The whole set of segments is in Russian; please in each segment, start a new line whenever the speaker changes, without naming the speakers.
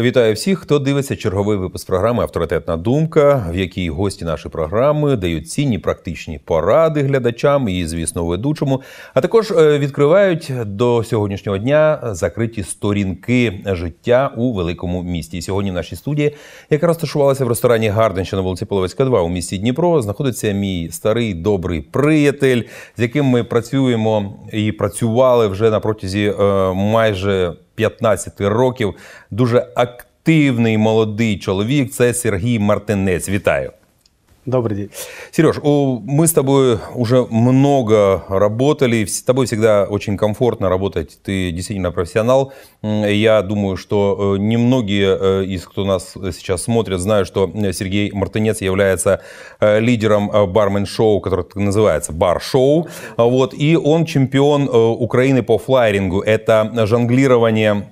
Вітаю всіх, хто дивиться черговий випуск програми Авторитетна думка, в якій гості нашої програми дають цінні практичні поради глядачам і, звісно, ведучому. А також е, відкривають до сьогоднішнього дня закриті сторінки життя у великому місті. сьогодні в нашій студії, яка розташувалася в ресторані Гарден, що на вулиці Половецька, 2 у місті Дніпро, знаходиться мій старий добрий приятель, з яким ми працюємо і працювали вже на протязі е, майже. 15 років. Дуже активний молодий чоловік. Це Сергій Мартинець. Вітаю. Добрый день. Сереж, мы с тобой уже много работали, с тобой всегда очень комфортно работать, ты действительно профессионал. Я думаю, что э, немногие э, из, кто нас сейчас смотрит, знают, что э, Сергей Мартынец является лидером бармен-шоу, которое так называется бар-шоу. Вот, и он чемпион Украины по флайрингу. Это жонглирование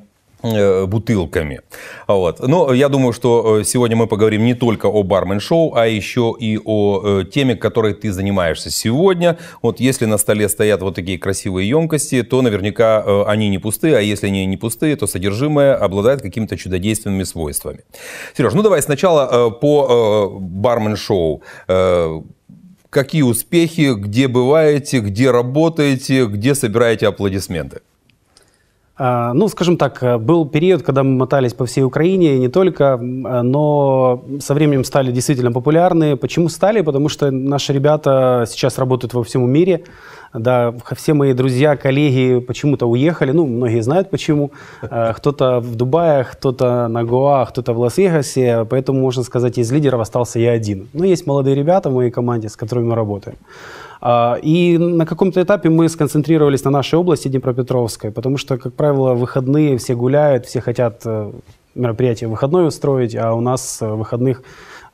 Э, бутылками. Вот. Но я думаю, что э, сегодня мы поговорим не только о бармен-шоу, а еще и о э, теме, которой ты занимаешься сегодня. Вот если на столе стоят вот такие красивые емкости, то наверняка они не пустые, а если они не пустые, то содержимое обладает какими-то чудодейственными свойствами. Сереж, ну давай сначала по бармен-шоу какие успехи, где бываете, где работаете, где собираете аплодисменты?
А, ну, скажем так, э, был период, когда мы мотались по всей Украине, и не только, э, но со временем стали действительно популярны. Почему стали? Потому что наши ребята сейчас работают во всем мире. Да, все мои друзья, коллеги почему-то уехали, ну, многие знают почему. Э, кто-то в Дубае, кто-то на Гоа, кто-то в Лас-Вегасе, поэтому, можно сказать, из лидеров остался я один. Но ну, есть молодые ребята в моей команде, с которыми мы работаем. А, и на каком-то этапе мы сконцентрировались на нашей области Днепропетровской, потому что, как правило, выходные все гуляют, все хотят э, мероприятие выходной устроить, а у нас э, выходных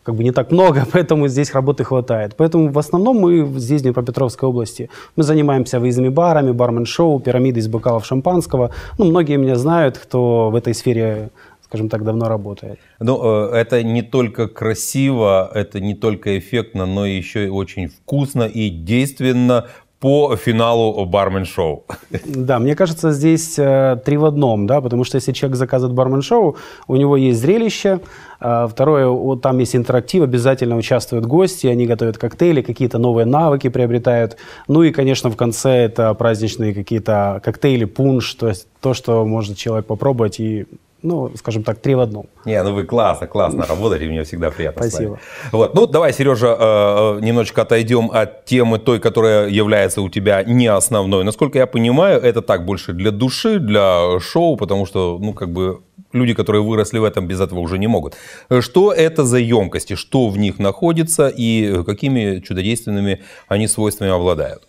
как бы не так много, поэтому здесь работы хватает. Поэтому в основном мы здесь, в Днепропетровской области, мы занимаемся выездными барами, бармен-шоу, пирамиды из бокалов шампанского. Ну, многие меня знают, кто в этой сфере скажем так, давно работает.
Ну, э, это не только красиво, это не только эффектно, но еще и очень вкусно и действенно по финалу бармен-шоу.
Да, мне кажется, здесь э, три в одном, да, потому что если человек заказывает бармен-шоу, у него есть зрелище, э, второе, там есть интерактив, обязательно участвуют гости, они готовят коктейли, какие-то новые навыки приобретают, ну и, конечно, в конце это праздничные какие-то коктейли, пунш, то есть то, что может человек попробовать и ну, скажем так, три в одном.
Не, ну вы классно, классно работаете, мне всегда приятно Спасибо. Вот, ну давай, Сережа, э, э, немножечко отойдем от темы той, которая является у тебя не основной. Насколько я понимаю, это так больше для души, для шоу, потому что, ну, как бы люди, которые выросли в этом, без этого уже не могут. Что это за емкости, что в них находится и какими чудодейственными они свойствами обладают?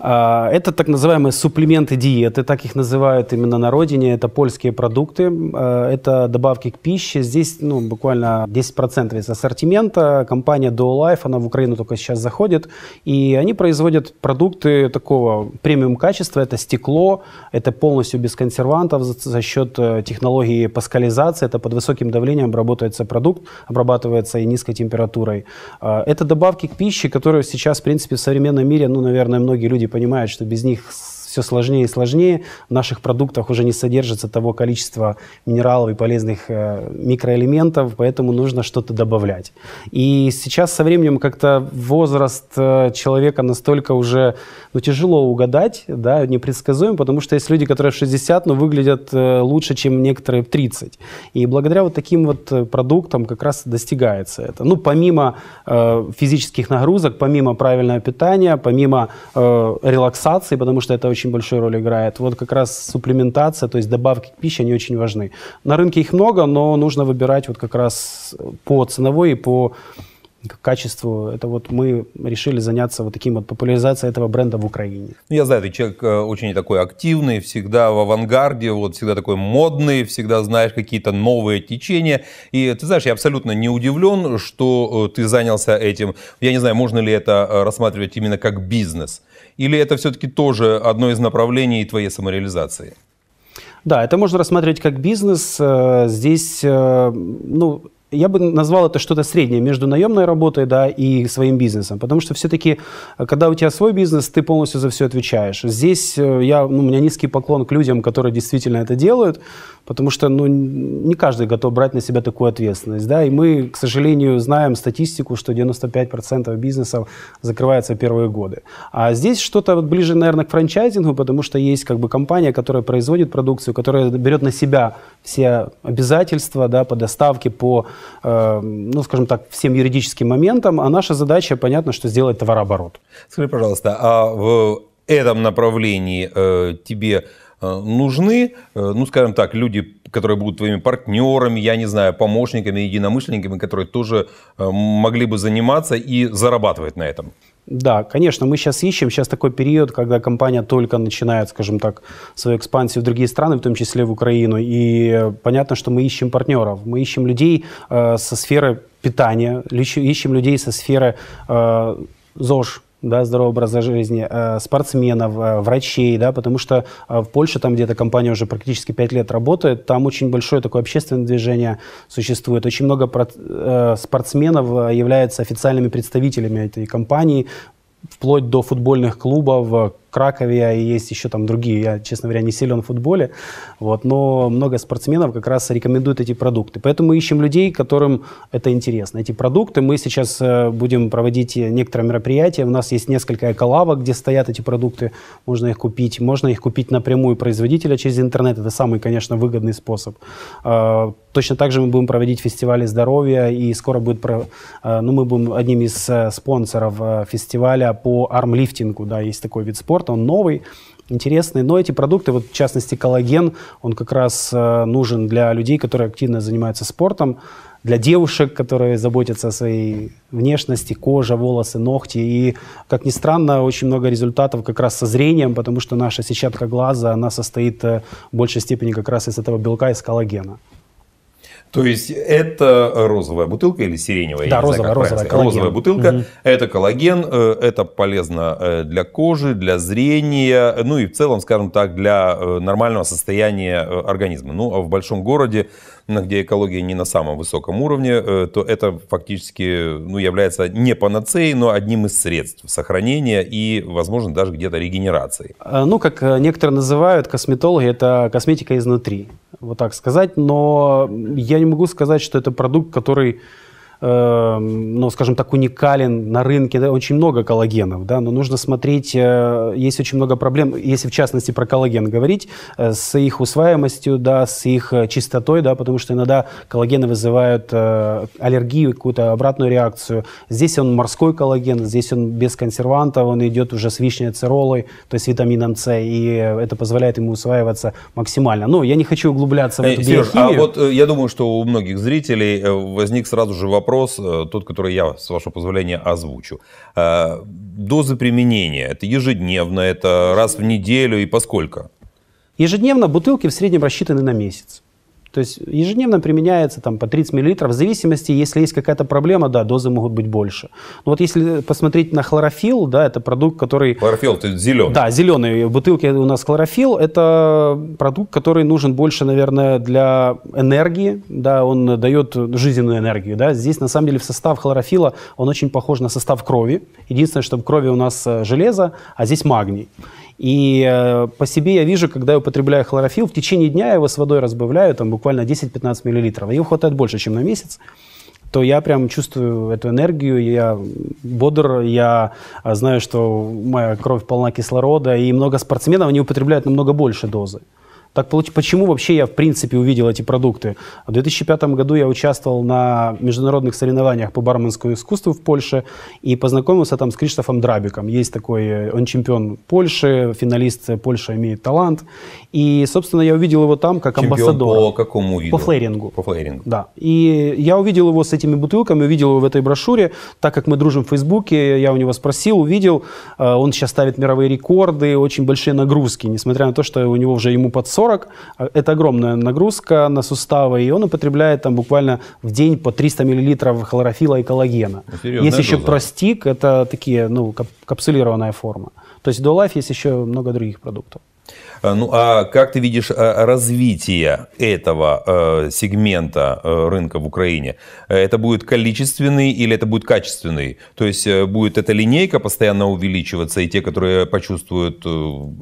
А, это так называемые суплементы диеты, так их называют именно на родине. Это польские продукты, а, это добавки к пище. Здесь ну, буквально 10% из ассортимента. Компания Duolife, она в Украину только сейчас заходит. И они производят продукты такого премиум качества. Это стекло, это полностью без консервантов за, за счет э, технологии паскализации. Это под высоким давлением обработается продукт, обрабатывается и низкой температурой. А, это добавки к пище, которые сейчас, в принципе, в современном мире, ну, наверное, многие люди понимают, что без них все сложнее и сложнее. В наших продуктах уже не содержится того количества минералов и полезных э, микроэлементов, поэтому нужно что-то добавлять. И сейчас со временем как-то возраст э, человека настолько уже ну, тяжело угадать, да, непредсказуем, потому что есть люди, которые в 60, но выглядят э, лучше, чем некоторые в 30. И благодаря вот таким вот продуктам как раз достигается это. Ну, помимо э, физических нагрузок, помимо правильного питания, помимо э, релаксации, потому что это очень очень большую роль играет. Вот как раз суплементация, то есть добавки к пище, они очень важны. На рынке их много, но нужно выбирать вот как раз по ценовой и по качеству. Это вот мы решили заняться вот таким вот популяризацией этого бренда в Украине.
Ну, я знаю, ты человек э, очень такой активный, всегда в авангарде, вот всегда такой модный, всегда знаешь какие-то новые течения. И ты знаешь, я абсолютно не удивлен, что э, ты занялся этим. Я не знаю, можно ли это э, рассматривать именно как бизнес – или это все-таки тоже одно из направлений твоей самореализации?
Да, это можно рассматривать как бизнес. Э, здесь, э, ну, я бы назвал это что-то среднее между наемной работой да, и своим бизнесом. Потому что все-таки, э, когда у тебя свой бизнес, ты полностью за все отвечаешь. Здесь э, я, ну, у меня низкий поклон к людям, которые действительно это делают, потому что ну, не каждый готов брать на себя такую ответственность. Да? И мы, к сожалению, знаем статистику, что 95% бизнесов закрывается первые годы. А здесь что-то вот ближе, наверное, к франчайзингу, потому что есть как бы компания, которая производит продукцию, которая берет на себя все обязательства да, по доставке, по Э, ну, скажем так, всем юридическим моментам, а наша задача, понятно, что сделать товарооборот. Скажи, пожалуйста,
а в этом направлении э, тебе э, нужны, ну, скажем так, люди, которые будут твоими партнерами, я не знаю, помощниками, единомышленниками, которые тоже могли бы заниматься и зарабатывать на этом?
Да, конечно, мы сейчас ищем. Сейчас такой период, когда компания только начинает, скажем так, свою экспансию в другие страны, в том числе в Украину. И понятно, что мы ищем партнеров. Мы ищем людей э, со сферы питания, ищем людей со сферы э, ЗОЖ, да, здорового образа жизни, э, спортсменов, э, врачей, да, потому что э, в Польше, там, где эта компания уже практически 5 лет работает, там очень большое такое общественное движение существует. Очень много спортсменов являются официальными представителями этой компании, вплоть до футбольных клубов, Кракове, а и есть еще там другие. Я, честно говоря, не силен в футболе, вот, но много спортсменов как раз рекомендуют эти продукты. Поэтому мы ищем людей, которым это интересно. Эти продукты мы сейчас э, будем проводить некоторые мероприятия. У нас есть несколько эколавок, где стоят эти продукты. Можно их купить. Можно их купить напрямую производителя через интернет. Это самый, конечно, выгодный способ. А, точно так же мы будем проводить фестивали здоровья, и скоро будет, э, ну, мы будем одним из э, спонсоров фестиваля по армлифтингу, да, есть такой вид спорта спорта, он новый, интересный. Но эти продукты, вот в частности коллаген, он как раз э, нужен для людей, которые активно занимаются спортом, для девушек, которые заботятся о своей внешности, кожа, волосы, ногти. И, как ни странно, очень много результатов как раз со зрением, потому что наша сетчатка глаза, она состоит э, в большей степени как раз из этого белка, из коллагена.
То есть это розовая бутылка или сиреневая? Да, розовая, знаю, розовая, розовая бутылка. Угу. Это коллаген, э, это полезно э, для кожи, для зрения, ну и в целом, скажем так, для э, нормального состояния организма. Ну а в большом городе, где экология не на самом высоком уровне, то это фактически ну, является не панацеей, но одним из средств сохранения и, возможно, даже где-то регенерации.
Ну, как некоторые называют косметологи, это косметика изнутри вот так сказать, но я не могу сказать, что это продукт, который э, ну, скажем так, уникален на рынке. Да, очень много коллагенов, да, но нужно смотреть, э, есть очень много проблем, если в частности про коллаген говорить, э, с их усваиваемостью, да, с их э, чистотой, да, потому что иногда коллагены вызывают аллергию, какую-то обратную реакцию. Здесь он морской коллаген, здесь он без консерванта, он идет уже с вишней циролой, то есть витамином С, и это позволяет ему усваиваться максимально. Но ну, я не хочу углубляться в эту Сереж, а биохимию. а вот
я думаю, что у многих зрителей возник сразу же вопрос, вопрос, э, тот, который я, с вашего позволения, озвучу. Э, дозы применения, это ежедневно, это раз в неделю и поскольку?
Ежедневно бутылки в среднем рассчитаны на месяц. То есть ежедневно применяется там, по 30 мл, в зависимости, если есть какая-то проблема, да, дозы могут быть больше. Но вот если посмотреть на хлорофилл, да, это продукт, который... Хлорофилл, это зеленый. Да, зеленый. В бутылке у нас хлорофилл, это продукт, который нужен больше, наверное, для энергии, да, он дает жизненную энергию, да. Здесь, на самом деле, в состав хлорофилла, он очень похож на состав крови. Единственное, что в крови у нас э, железо, а здесь магний. И э, по себе я вижу, когда я употребляю хлорофилл, в течение дня я его с водой разбавляю, там буквально 10-15 мл. Его хватает больше, чем на месяц то я прям чувствую эту энергию, я бодр, я э, знаю, что моя кровь полна кислорода, и много спортсменов, они употребляют намного больше дозы. Так почему вообще я, в принципе, увидел эти продукты? В 2005 году я участвовал на международных соревнованиях по барменскому искусству в Польше и познакомился там с Криштофом Драбиком. Есть такой, э, он чемпион Польши, финалист э, «Польша имеет талант». И, собственно, я увидел его там как чемпион амбассадора.
по какому виду? По флейрингу.
По флейрингу. Да. И я увидел его с этими бутылками, увидел его в этой брошюре. Так как мы дружим в Фейсбуке, я у него спросил, увидел. Э, он сейчас ставит мировые рекорды, очень большие нагрузки, несмотря на то, что у него уже ему под 40. Это огромная нагрузка на суставы, и он употребляет там буквально в день по 300 мл хлорофила и коллагена. Серьезная есть еще доза. простик, это такие, ну, капсулированная форма. То есть до лайф есть еще много других продуктов.
Э, ну а как ты видишь э, развитие этого э, сегмента рынка в Украине? Это будет количественный или это будет качественный? То есть будет эта линейка постоянно увеличиваться, и те, которые почувствуют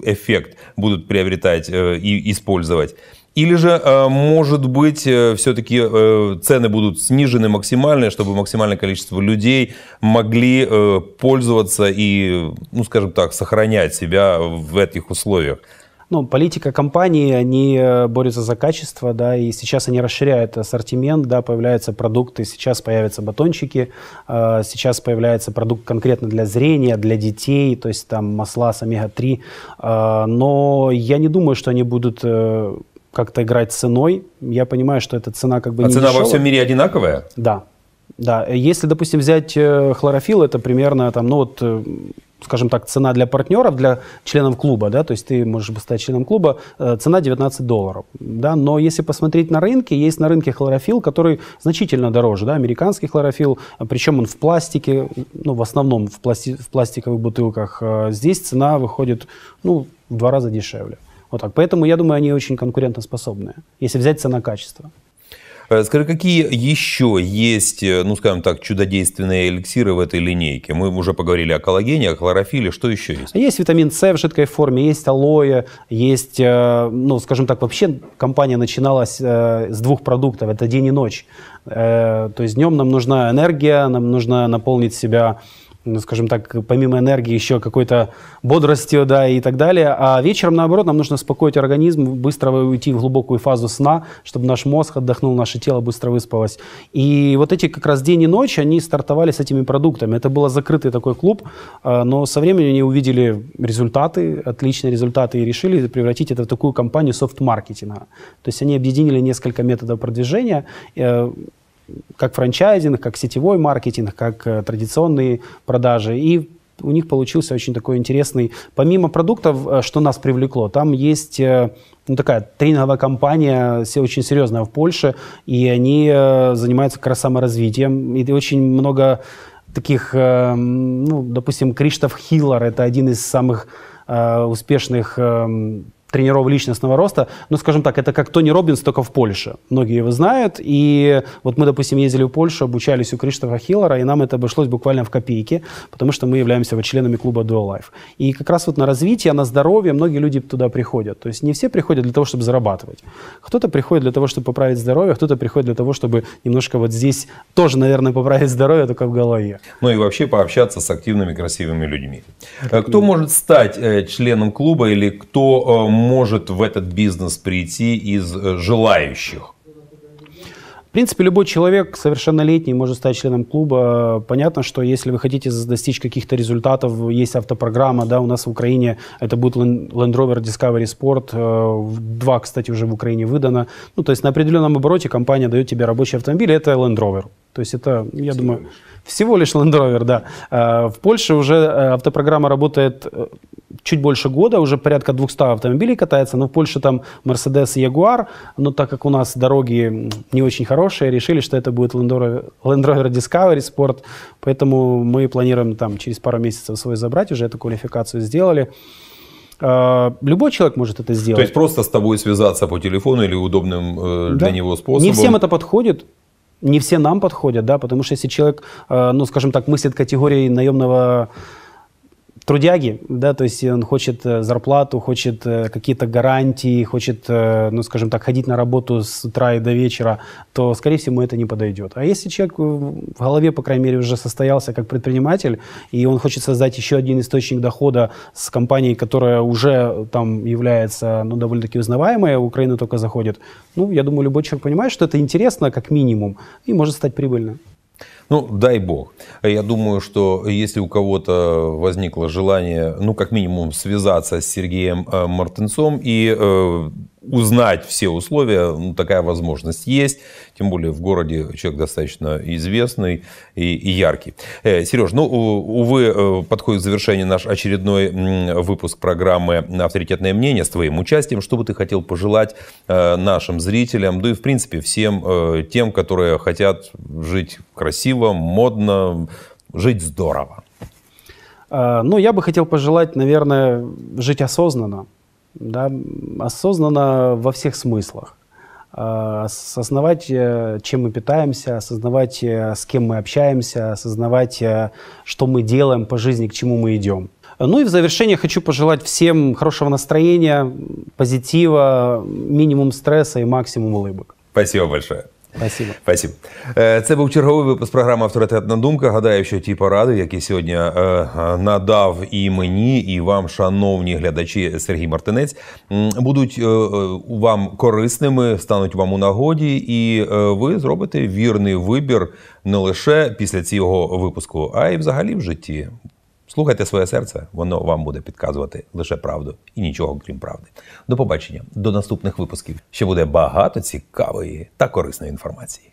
эффект, будут приобретать и использовать? Или же, может быть, все-таки цены будут снижены максимально, чтобы максимальное количество людей могли пользоваться и, ну, скажем так, сохранять себя в этих условиях?
ну, политика компании, они э, борются за качество, да, и сейчас они расширяют ассортимент, да, появляются продукты, сейчас появятся батончики, э, сейчас появляется продукт конкретно для зрения, для детей, то есть там масла с омега-3, э, но я не думаю, что они будут как-то играть ценой. Я понимаю, что эта цена как бы а не цена дешевая. во всем мире
одинаковая?
Да. Да, если, допустим, взять хлорофилл, это примерно там, ну вот скажем так, цена для партнеров, для членов клуба, да, то есть ты можешь стать членом клуба, э, цена 19 долларов, да, но если посмотреть на рынке, есть на рынке хлорофилл, который значительно дороже, да, американский хлорофилл, причем он в пластике, ну, в основном в, пласти в пластиковых бутылках, э, здесь цена выходит, ну, в два раза дешевле. Вот так. Поэтому я думаю, они очень конкурентоспособные, если взять цена-качество.
Э, скажи, какие еще есть, э, ну, скажем так, чудодейственные эликсиры в этой линейке? Мы уже поговорили о коллагене, о хлорофиле, что еще есть?
Есть витамин С в жидкой форме, есть алоэ, есть, э, ну, скажем так, вообще компания начиналась с двух продуктов, это день и ночь. То есть днем нам нужна энергия, нам нужно наполнить себя ну, скажем так, помимо энергии, еще какой-то бодростью, да, и так далее. А вечером, наоборот, нам нужно успокоить организм, быстро уйти в глубокую фазу сна, чтобы наш мозг отдохнул, наше тело быстро выспалось. И вот эти как раз день и ночь, они стартовали с этими продуктами. Это был закрытый такой клуб, а, но со временем они увидели результаты, отличные результаты, и решили превратить это в такую компанию софт-маркетинга. То есть они объединили несколько методов продвижения, э, как франчайзинг, как сетевой маркетинг, как э, традиционные продажи. И у них получился очень такой интересный... Помимо продуктов, э, что нас привлекло, там есть э, ну, такая тренинговая компания, все очень серьезная в Польше, и они занимаются как раз саморазвитием. И очень много таких, ну, допустим, Криштоф Хиллер, это один из самых успешных тренеров личностного роста, ну, скажем так, это как Тони Робинс, только в Польше. Многие его знают, и вот мы, допустим, ездили в Польшу, обучались у Криштофа Хиллера, и нам это обошлось буквально в копейки, потому что мы являемся вот членами клуба Dual Life. И как раз вот на развитие, на здоровье многие люди туда приходят. То есть не все приходят для того, чтобы зарабатывать. Кто-то приходит для того, чтобы поправить здоровье, кто-то приходит для того, чтобы немножко вот здесь тоже, наверное, поправить здоровье, а только в голове. Ну
и вообще пообщаться с активными, красивыми людьми. Э, кто может стать э, членом клуба или кто э, может в этот бизнес прийти из э, желающих?
принципе, любой человек совершеннолетний может стать членом клуба. Понятно, что если вы хотите достичь каких-то результатов, есть автопрограмма, да, у нас в Украине это будет Land Rover Discovery Sport, э, два, кстати, уже в Украине выдано. Ну, то есть на определенном обороте компания дает тебе рабочий автомобиль, это Land Rover. То есть это, я всего думаю, лишь. всего лишь Land Rover, да. Э, в Польше уже э, автопрограмма работает чуть больше года, уже порядка 200 автомобилей катается, но в Польше там Mercedes и Jaguar, но так как у нас дороги не очень хорошие, хорошие, решили, что это будет Land Rover, Land Rover Discovery Sport, поэтому мы планируем там через пару месяцев свой забрать, уже эту квалификацию сделали. А, любой человек может это сделать. То есть
просто с тобой связаться по телефону или удобным э, да. для него способом. Не всем это
подходит, не все нам подходят, да, потому что если человек, э, ну, скажем так, мыслит категорией наемного трудяги, да, то есть он хочет э, зарплату, хочет э, какие-то гарантии, хочет, э, ну, скажем так, ходить на работу с утра и до вечера, то, скорее всего, это не подойдет. А если человек в голове, по крайней мере, уже состоялся как предприниматель, и он хочет создать еще один источник дохода с компанией, которая уже там является, ну, довольно-таки узнаваемая, в Украину только заходит, ну, я думаю, любой человек понимает, что это интересно как минимум и может стать прибыльным.
Ну, дай бог. Я думаю, что если у кого-то возникло желание, ну, как минимум, связаться с Сергеем э, Мартынцом и э, узнать все условия, ну, такая возможность есть. Тем более в городе человек достаточно известный и, и яркий. Э, Сереж, ну, увы, э, подходит к завершению наш очередной выпуск программы «Авторитетное мнение» с твоим участием. Что бы ты хотел пожелать э, нашим зрителям, да и, в принципе, всем э, тем, которые хотят жить красиво, модно, жить
здорово? Ну, я бы хотел пожелать, наверное, жить осознанно да, осознанно во всех смыслах. А, осознавать, э, чем мы питаемся, осознавать, э, с кем мы общаемся, осознавать, э, что мы делаем по жизни, к чему мы идем. Ну и в завершение хочу пожелать всем хорошего настроения, позитива, минимум стресса и максимум улыбок.
Спасибо большое. Спасибо. Спасибо. Е, це був черговий випуск програми Авторитетна думка. Гадаю, що ті поради, які сьогодні е, надав і мені, і вам, шановні глядачі, Сергій Мартинець, будуть е, вам корисними, стануть вам у нагоді, і ви зробите вірний вибір не лише після цього випуску, а й взагалі в житті. Слухайте своє серце, воно вам буде підказувати лише правду і нічого крім правди. До побачення, до наступних випусків. Ще буде багато цікавої та корисної інформації.